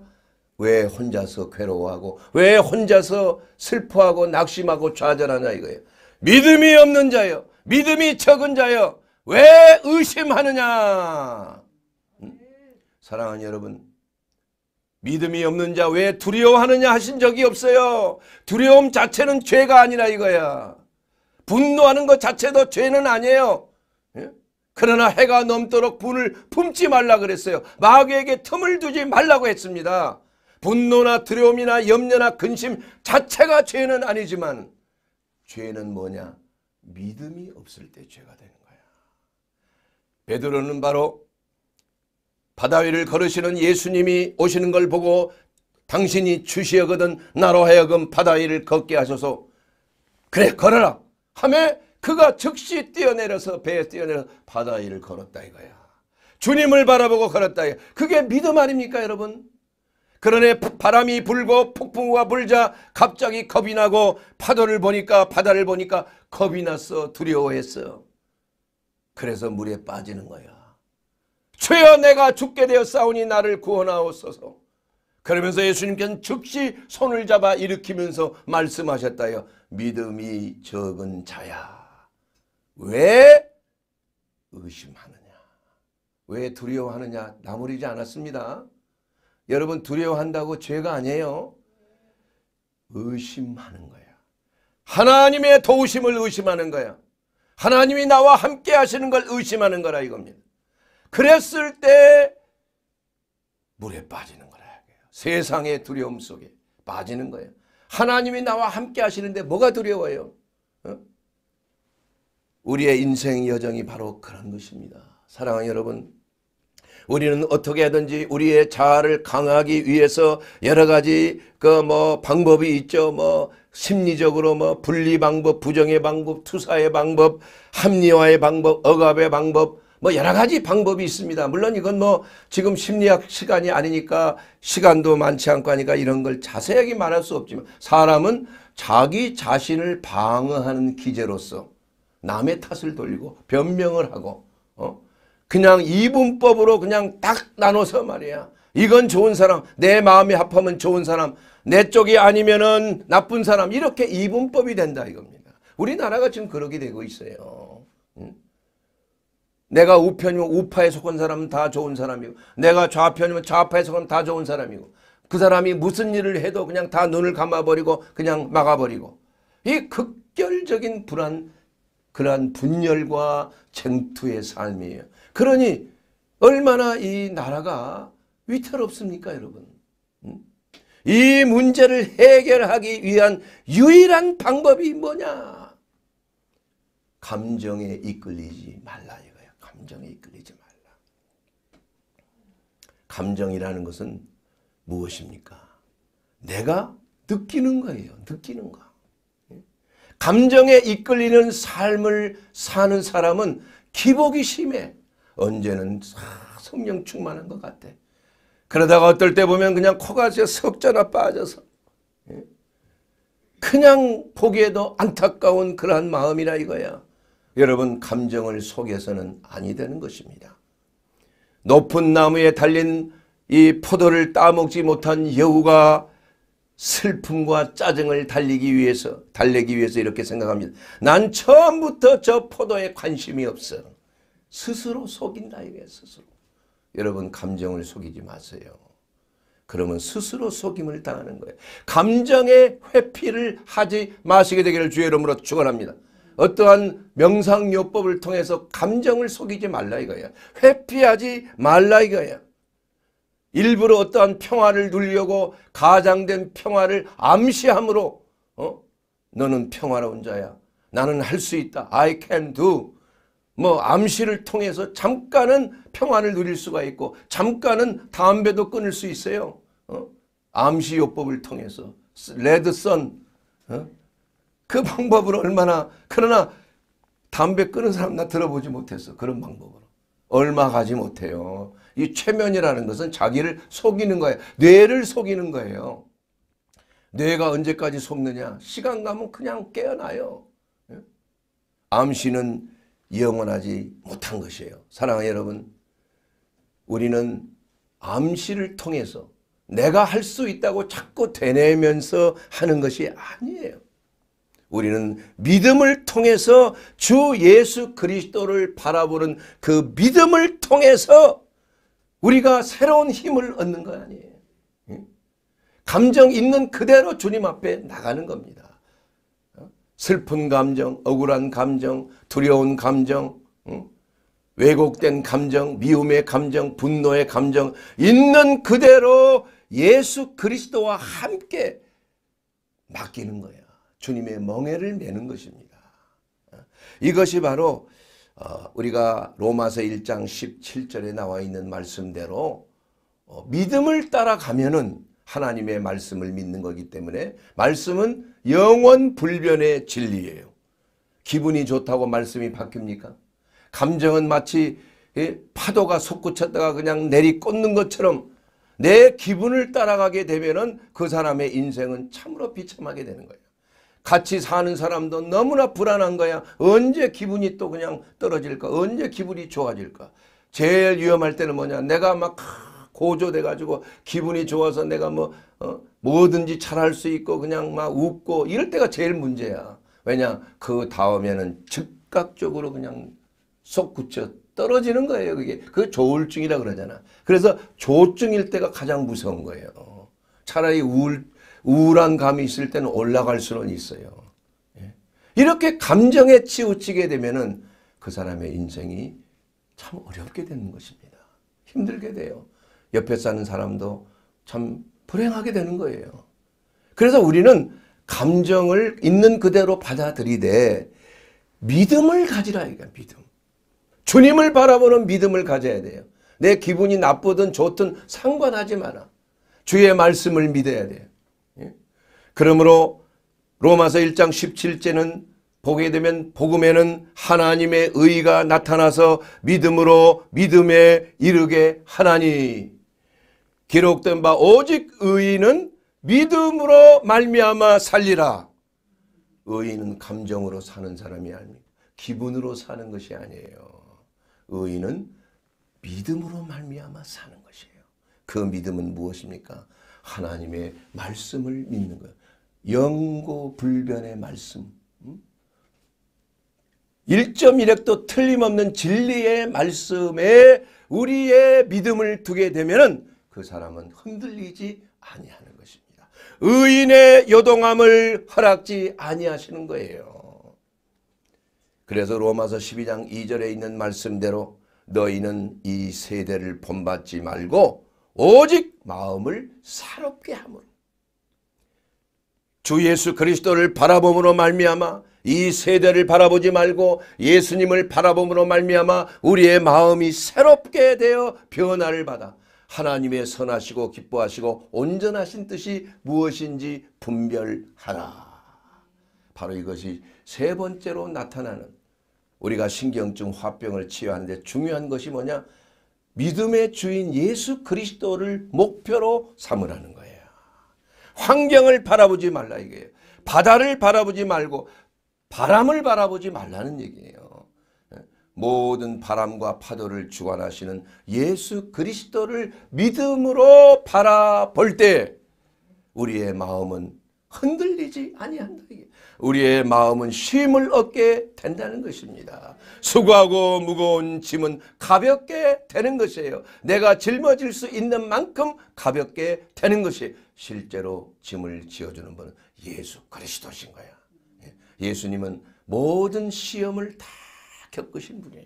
왜 혼자서 괴로워하고 왜 혼자서 슬퍼하고 낙심하고 좌절하냐 이거예요. 믿음이 없는 자여 믿음이 적은 자여 왜 의심하느냐. 음? 사랑하는 여러분 믿음이 없는 자 왜 두려워하느냐 하신 적이 없어요. 두려움 자체는 죄가 아니라 이거야. 분노하는 것 자체도 죄는 아니에요. 그러나 해가 넘도록 분을 품지 말라 그랬어요. 마귀에게 틈을 두지 말라고 했습니다. 분노나 두려움이나 염려나 근심 자체가 죄는 아니지만 죄는 뭐냐? 믿음이 없을 때 죄가 되는 거야. 베드로는 바로 바다 위를 걸으시는 예수님이 오시는 걸 보고 당신이 주시거든 나로 하여금 바다 위를 걷게 하셔서 그래 걸어라 하며 그가 즉시 뛰어내려서 배에 뛰어내려 바다 위를 걸었다 이거야. 주님을 바라보고 걸었다. 이거야. 그게 믿음 아닙니까 여러분? 그러네 바람이 불고 폭풍우가 불자 갑자기 겁이 나고 파도를 보니까 바다를 보니까 겁이 났어 두려워했어. 그래서 물에 빠지는 거야. 주여 내가 죽게 되어 싸우니 나를 구원하옵소서. 그러면서 예수님께서는 즉시 손을 잡아 일으키면서 말씀하셨다요. 믿음이 적은 자야. 왜 의심하느냐? 왜 두려워하느냐? 나무리지 않았습니다. 여러분 두려워한다고 죄가 아니에요. 의심하는 거야. 하나님의 도우심을 의심하는 거야. 하나님이 나와 함께 하시는 걸 의심하는 거라 이겁니다. 그랬을 때 물에 빠지는 거라. 세상의 두려움 속에 빠지는 거예요. 하나님이 나와 함께 하시는데 뭐가 두려워요? 어? 우리의 인생 여정이 바로 그런 것입니다. 사랑하는 여러분, 우리는 어떻게 하든지 우리의 자아를 강화하기 위해서 여러 가지 그 뭐 방법이 있죠. 뭐 심리적으로 뭐 분리 방법, 부정의 방법, 투사의 방법, 합리화의 방법, 억압의 방법 뭐 여러 가지 방법이 있습니다. 물론 이건 뭐 지금 심리학 시간이 아니니까 시간도 많지 않고 하니까 이런 걸 자세하게 말할 수 없지만 사람은 자기 자신을 방어하는 기제로서 남의 탓을 돌리고 변명을 하고 어? 그냥 이분법으로 그냥 딱 나눠서 말이야. 이건 좋은 사람, 내 마음이 합하면 좋은 사람, 내 쪽이 아니면은 나쁜 사람 이렇게 이분법이 된다 이겁니다. 우리나라가 지금 그러게 되고 있어요. 내가 우편이면 우파에 속한 사람은 다 좋은 사람이고 내가 좌편이면 좌파에 속한 다 좋은 사람이고 그 사람이 무슨 일을 해도 그냥 다 눈을 감아버리고 그냥 막아버리고 이 극, 결적인 불안 그러한 분열과 쟁투의 삶이에요. 그러니 얼마나 이 나라가 위태롭습니까 여러분. 이 문제를 해결하기 위한 유일한 방법이 뭐냐. 감정에 이끌리지 말라 이거예 감정에 이끌리지 말라. 감정이라는 것은 무엇입니까? 내가 느끼는 거예요. 느끼는 거. 감정에 이끌리는 삶을 사는 사람은 기복이 심해. 언제는 성령 충만한 것 같아. 그러다가 어떨 때 보면 그냥 코가 석자나 빠져서 예? 그냥 보기에도 안타까운 그러한 마음이라 이거야. 여러분 감정을 속에서는 아니 되는 것입니다. 높은 나무에 달린 이 포도를 따먹지 못한 여우가 슬픔과 짜증을 달리기 위해서 달래기 위해서 이렇게 생각합니다. 난 처음부터 저 포도에 관심이 없어. 스스로 속인다 이게 스스로. 여러분 감정을 속이지 마세요. 그러면 스스로 속임을 당하는 거예요. 감정의 회피를 하지 마시게 되기를 주의 이름으로 축원합니다. 어떠한 명상요법을 통해서 감정을 속이지 말라 이거야. 회피하지 말라 이거야. 일부러 어떠한 평화를 누리려고 가장된 평화를 암시함으로 어? 너는 평화로운 자야. 나는 할 수 있다. I can do. 뭐 암시를 통해서 잠깐은 평화를 누릴 수가 있고 잠깐은 담배도 끊을 수 있어요. 어? 암시요법을 통해서 레드선 어? 그 방법으로 얼마나 그러나 담배 끊은 사람 나 들어보지 못했어. 그런 방법으로. 얼마 가지 못해요. 이 최면이라는 것은 자기를 속이는 거예요. 뇌를 속이는 거예요. 뇌가 언제까지 속느냐? 시간 가면 그냥 깨어나요. 예? 암시는 영원하지 못한 것이에요. 사랑하는 여러분, 우리는 암시를 통해서 내가 할 수 있다고 자꾸 되뇌면서 하는 것이 아니에요. 우리는 믿음을 통해서 주 예수 그리스도를 바라보는 그 믿음을 통해서 우리가 새로운 힘을 얻는 건 아니에요. 예? 감정 있는 그대로 주님 앞에 나가는 겁니다. 어? 슬픈 감정, 억울한 감정, 두려운 감정, 왜곡된 감정, 미움의 감정, 분노의 감정 있는 그대로 예수 그리스도와 함께 맡기는 거야. 주님의 멍해를 내는 것입니다. 어? 이것이 바로 어, 우리가 로마서 1장 17절에 나와 있는 말씀대로 어, 믿음을 따라가면은 하나님의 말씀을 믿는 거기 때문에 말씀은 영원 불변의 진리예요. 기분이 좋다고 말씀이 바뀝니까? 감정은 마치 파도가 솟구쳤다가 그냥 내리꽂는 것처럼 내 기분을 따라가게 되면은 그 사람의 인생은 참으로 비참하게 되는 거예요. 같이 사는 사람도 너무나 불안한 거야. 언제 기분이 또 그냥 떨어질까? 언제 기분이 좋아질까? 제일 위험할 때는 뭐냐? 내가 막 고조돼가지고 기분이 좋아서 내가 뭐 어, 뭐든지 잘할 수 있고 그냥 막 웃고 이럴 때가 제일 문제야. 왜냐? 그 다음에는 즉각적으로 그냥 속구혀 떨어지는 거예요. 그게 그 조울증이라 그러잖아. 그래서 조증일 때가 가장 무서운 거예요. 차라리 우울 우울한 감이 있을 때는 올라갈 수는 있어요. 예. 이렇게 감정에 치우치게 되면은 그 사람의 인생이 참 어렵게 되는 것입니다. 힘들게 돼요. 옆에 사는 사람도 참 불행하게 되는 거예요. 그래서 우리는 감정을 있는 그대로 받아들이되 믿음을 가지라 이거 믿음. 주님을 바라보는 믿음을 가져야 돼요. 내 기분이 나쁘든 좋든 상관하지 마라. 주의 말씀을 믿어야 돼요. 그러므로 로마서 1장 17제는 보게 되면 복음에는 하나님의 의가 나타나서 믿음으로 믿음에 이르게 하나니 기록된 바 오직 의인은 믿음으로 말미암아 살리라. 의인은 감정으로 사는 사람이 아닙니다. 기분으로 사는 것이 아니에요. 의인은 믿음으로 말미암아 사는 것이에요. 그 믿음은 무엇입니까? 하나님의 말씀을 믿는 거예요. 영고 불변의 말씀 1.1핵도 음? 틀림없는 진리의 말씀에 우리의 믿음을 두게 되면 그 사람은 흔들리지 아니하는 것입니다. 의인의 요동함을 허락지 아니하시는 거예요. 그래서 로마서 12장 2절에 있는 말씀대로 너희는 이 세대를 본받지 말고 오직 마음을 사롭게 함으로 주 예수 그리스도를 바라봄으로 말미암아 이 세대를 바라보지 말고 예수님을 바라봄으로 말미암아 우리의 마음이 새롭게 되어 변화를 받아 하나님의 선하시고 기뻐하시고 온전하신 뜻이 무엇인지 분별하라. 바로 이것이 세 번째로 나타나는 우리가 신경증 화병을 치유하는데 중요한 것이 뭐냐? 믿음의 주인 예수 그리스도를 목표로 삼으라는 것. 환경을 바라보지 말라 이게요. 바다를 바라보지 말고 바람을 바라보지 말라는 얘기예요. 모든 바람과 파도를 주관하시는 예수 그리스도를 믿음으로 바라볼 때 우리의 마음은 흔들리지 아니한다. 우리의 마음은 쉼을 얻게 된다는 것입니다. 수고하고 무거운 짐은 가볍게 되는 것이에요. 내가 짊어질 수 있는 만큼 가볍게 되는 것이 실제로 짐을 지어주는 분은 예수 그리스도신 거야. 예. 예수님은 모든 시험을 다 겪으신 분이에요.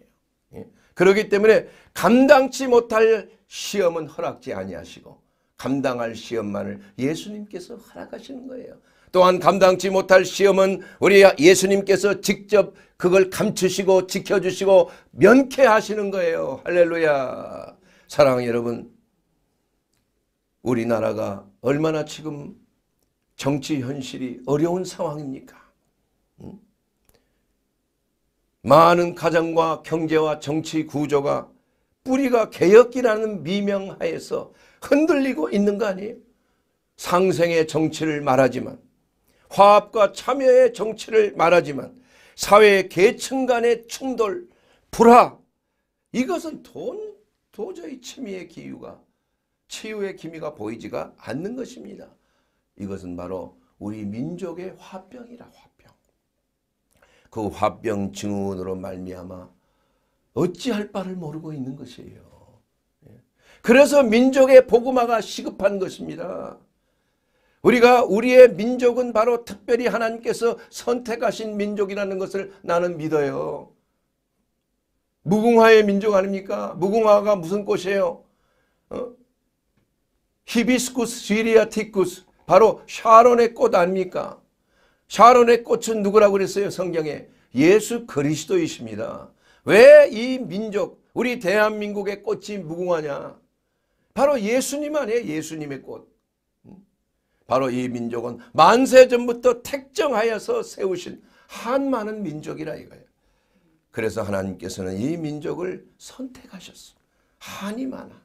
예. 그러기 때문에 감당치 못할 시험은 허락지 아니하시고 감당할 시험만을 예수님께서 허락하시는 거예요. 또한 감당치 못할 시험은 우리 예수님께서 직접 그걸 감추시고 지켜주시고 면케하시는 거예요. 할렐루야. 사랑 여러분 우리나라가 얼마나 지금 정치 현실이 어려운 상황입니까? 많은 가정과 경제와 정치 구조가 뿌리가 개혁이라는 미명하에서 흔들리고 있는 거 아니에요? 상생의 정치를 말하지만 화합과 참여의 정치를 말하지만 사회 계층 간의 충돌, 불화 이것은 돈, 도저히 치미의 기유가 치유의 기미가 보이지가 않는 것입니다. 이것은 바로 우리 민족의 화병이라 화병. 그 화병 증후군으로 말미암아 어찌할 바를 모르고 있는 것이에요. 그래서 민족의 복음화가 시급한 것입니다. 우리가 우리의 민족은 바로 특별히 하나님께서 선택하신 민족이라는 것을 나는 믿어요. 무궁화의 민족 아닙니까? 무궁화가 무슨 꽃이에요? 어? 히비스쿠스 시리아티쿠스 바로 샤론의 꽃 아닙니까? 샤론의 꽃은 누구라고 그랬어요? 성경에 예수 그리스도이십니다. 왜 이 민족 우리 대한민국의 꽃이 무궁화냐? 바로 예수님 안에 예수님의 꽃. 음? 바로 이 민족은 만세 전부터 택정하여서 세우신 한 많은 민족이라 이거예요. 그래서 하나님께서는 이 민족을 선택하셨어. 한이 많아.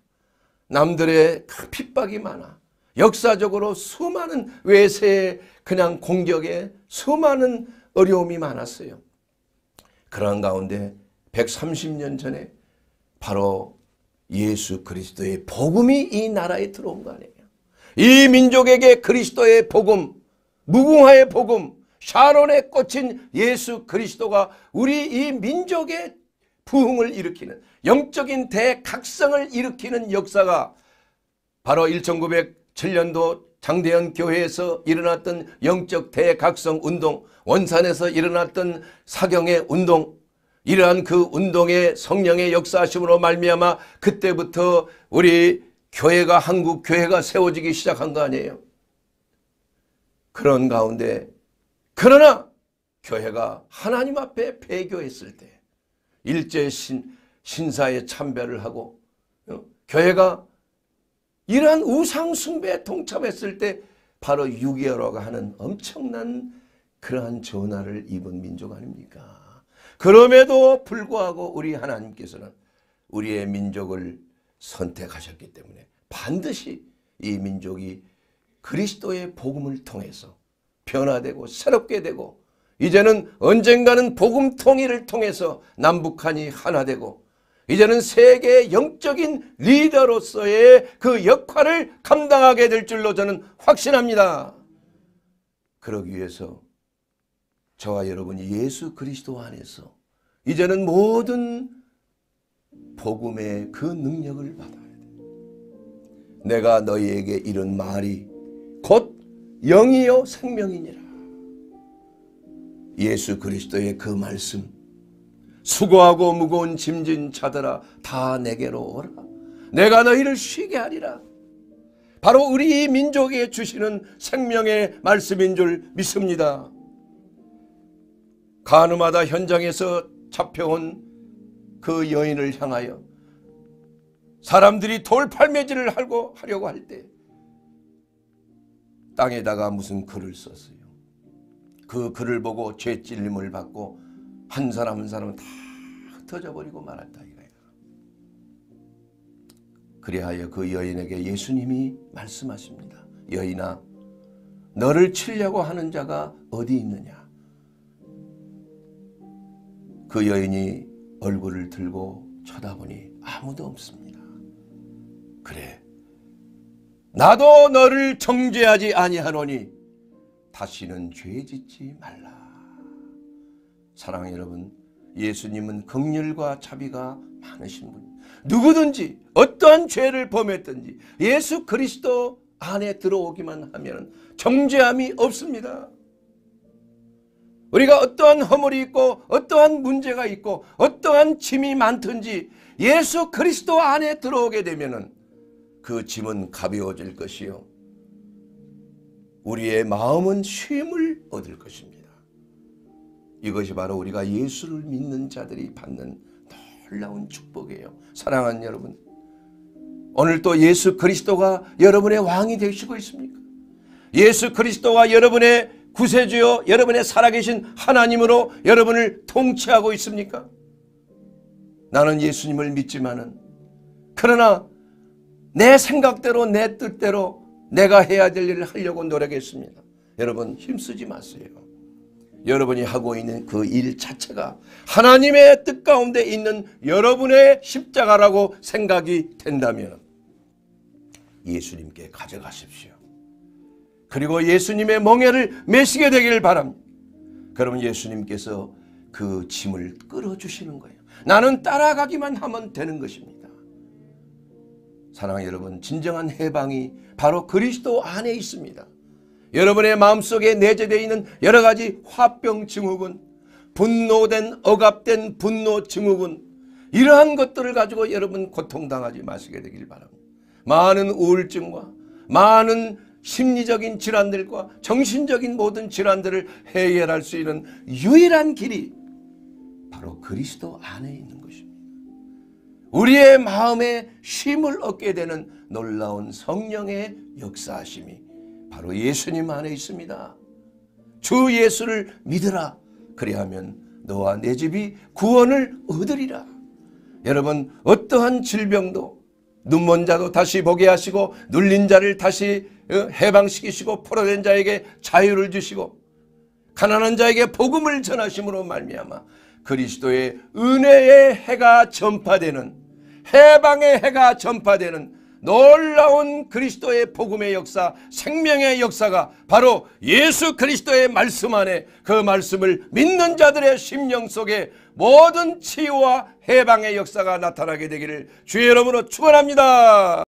남들의 핍박이 많아. 역사적으로 수많은 외세의 그냥 공격에 수많은 어려움이 많았어요. 그런 가운데 130년 전에 바로 예수 그리스도의 복음이 이 나라에 들어온 거 아니에요. 이 민족에게 그리스도의 복음, 무궁화의 복음, 샤론의 꽃인 예수 그리스도가 우리 이 민족의 부흥을 일으키는 영적인 대각성을 일으키는 역사가 바로 1907년도 장대현 교회에서 일어났던 영적 대각성 운동, 원산에서 일어났던 사경의 운동, 이러한 그 운동의 성령의 역사심으로 말미암아 그때부터 우리 교회가 한국 교회가 세워지기 시작한 거 아니에요. 그런 가운데 그러나 교회가 하나님 앞에 배교했을 때 일제 신 신사에 참배를 하고 어? 교회가 이러한 우상 숭배에 동참했을 때 바로 6.25가 하는 엄청난 그러한 전화를 입은 민족 아닙니까? 그럼에도 불구하고 우리 하나님께서는 우리의 민족을 선택하셨기 때문에 반드시 이 민족이 그리스도의 복음을 통해서 변화되고 새롭게 되고 이제는 언젠가는 복음 통일을 통해서 남북한이 하나 되고 이제는 세계의 영적인 리더로서의 그 역할을 감당하게 될 줄로 저는 확신합니다. 그러기 위해서 저와 여러분이 예수 그리스도 안에서 이제는 모든 복음의 그 능력을 받아야 돼. 내가 너희에게 이런 말이 곧 영이요 생명이니라. 예수 그리스도의 그 말씀 수고하고 무거운 짐진 자들아 다 내게로 오라. 내가 너희를 쉬게 하리라. 바로 우리 민족에 주시는 생명의 말씀인 줄 믿습니다. 가음하다 현장에서 잡혀온 그 여인을 향하여 사람들이 돌팔매질을 하고 하려고 할 때 땅에다가 무슨 글을 썼어요. 그 글을 보고 죄 찔림을 받고 한 사람 한 사람 은다 흩어져 버리고 말았다 이거예요. 그리하여 그 여인에게 예수님이 말씀하십니다. 여인아 너를 치려고 하는 자가 어디 있느냐 그 여인이 얼굴을 들고 쳐다보니 아무도 없습니다. 그래. 나도 너를 정죄하지 아니하노니 다시는 죄 짓지 말라. 사랑 여러분, 예수님은 긍휼과 자비가 많으신 분. 누구든지 어떠한 죄를 범했든지 예수 그리스도 안에 들어오기만 하면 정죄함이 없습니다. 우리가 어떠한 허물이 있고 어떠한 문제가 있고 어떠한 짐이 많든지 예수 그리스도 안에 들어오게 되면 그 짐은 가벼워질 것이요. 우리의 마음은 쉼을 얻을 것입니다. 이것이 바로 우리가 예수를 믿는 자들이 받는 놀라운 축복이에요. 사랑하는 여러분. 오늘 또 예수 그리스도가 여러분의 왕이 되시고 있습니까? 예수 그리스도가 여러분의 구세주여 여러분의 살아계신 하나님으로 여러분을 통치하고 있습니까? 나는 예수님을 믿지만은 그러나 내 생각대로 내 뜻대로 내가 해야 될 일을 하려고 노력했습니다. 여러분 힘쓰지 마세요. 여러분이 하고 있는 그 일 자체가 하나님의 뜻 가운데 있는 여러분의 십자가라고 생각이 된다면 예수님께 가져가십시오. 그리고 예수님의 멍해를 메시게 되기를 바랍니다. 그러면 예수님께서 그 짐을 끌어주시는 거예요. 나는 따라가기만 하면 되는 것입니다. 사랑하는 여러분, 진정한 해방이 바로 그리스도 안에 있습니다. 여러분의 마음속에 내재되어 있는 여러 가지 화병 증후군, 분노된 억압된 분노 증후군 이러한 것들을 가지고 여러분 고통당하지 마시게 되길 바랍니다. 많은 우울증과 많은 심리적인 질환들과 정신적인 모든 질환들을 해결할 수 있는 유일한 길이 바로 그리스도 안에 있는 것입니다. 우리의 마음에 쉼을 얻게 되는 놀라운 성령의 역사하심이 바로 예수님 안에 있습니다. 주 예수를 믿으라. 그리하면 너와 내 집이 구원을 얻으리라. 여러분 어떠한 질병도 눈먼 자도 다시 보게 하시고 눌린 자를 다시 예? 해방시키시고 포로된 자에게 자유를 주시고 가난한 자에게 복음을 전하심으로 말미암아 그리스도의 은혜의 해가 전파되는 해방의 해가 전파되는 놀라운 그리스도의 복음의 역사, 생명의 역사가 바로 예수 그리스도의 말씀 안에 그 말씀을 믿는 자들의 심령 속에 모든 치유와 해방의 역사가 나타나게 되기를 주의 이름으로 축원합니다.